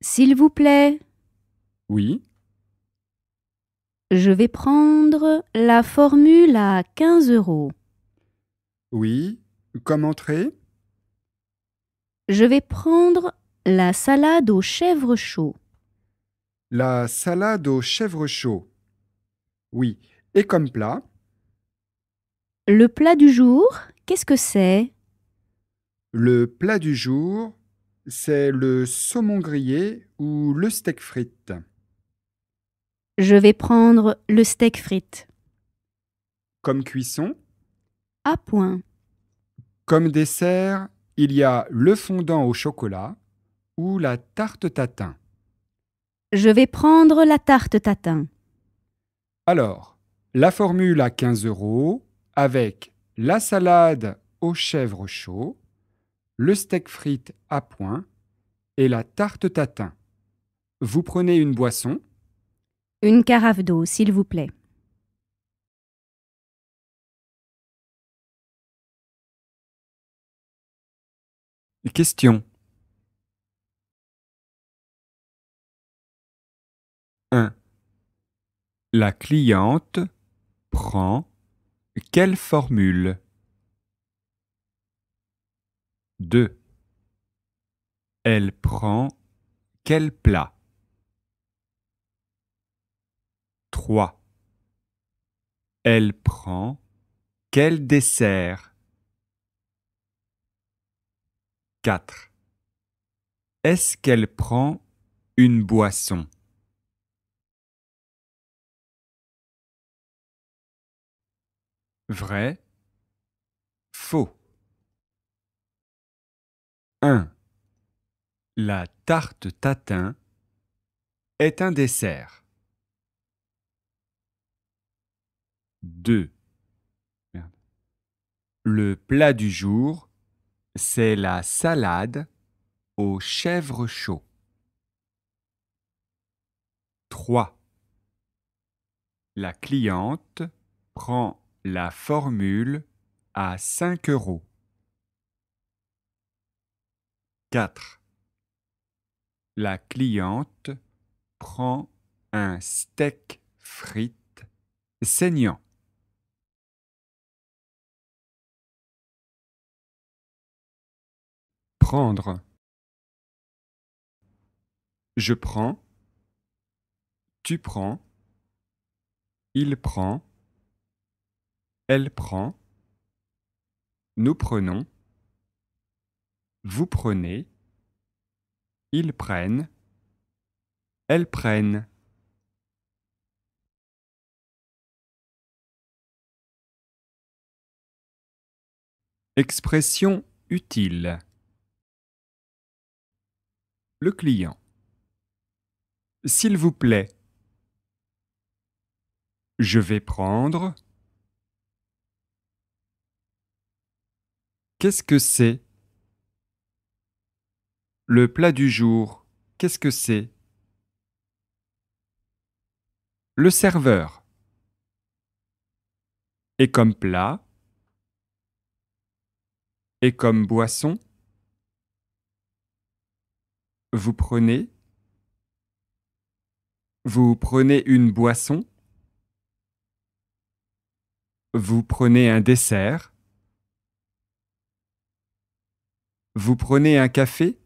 S'il vous plaît. Oui. Je vais prendre la formule à 15 euros. Oui. Comme entrée Je vais prendre la salade au chèvre chaud. La salade au chèvre chaud. Oui. Et comme plat Le plat du jour, qu'est-ce que c'est Le plat du jour, c'est le saumon grillé ou le steak frites Je vais prendre le steak frites. Comme cuisson À point. Comme dessert, il y a le fondant au chocolat ou la tarte tatin. Je vais prendre la tarte tatin. Alors, la formule à 15 euros avec la salade aux chèvres chauds, le steak frites à point et la tarte tatin. Vous prenez une boisson Une carafe d'eau, s'il vous plaît. Question 1. La cliente prend quelle formule 2. Elle prend quel plat 3. Elle prend quel dessert 4. Est-ce qu'elle prend une boisson？Vrai, faux. 1. La tarte tatin est un dessert. 2. Le plat du jour, c'est la salade au chèvre chaud. 3. La cliente prend la formule à 5 euros. 4. La cliente prend un steak frites saignant. Prendre. Je prends. Tu prends. Il prend. Elle prend. Nous prenons. Vous prenez. Ils prennent. Elles prennent. Expression utile. Le client. S'il vous plaît. Je vais prendre. Qu'est-ce que c'est le plat du jour, qu'est-ce que c'est Le serveur. Et comme plat Et comme boisson Vous prenez Vous prenez une boisson Vous prenez un dessert Vous prenez un café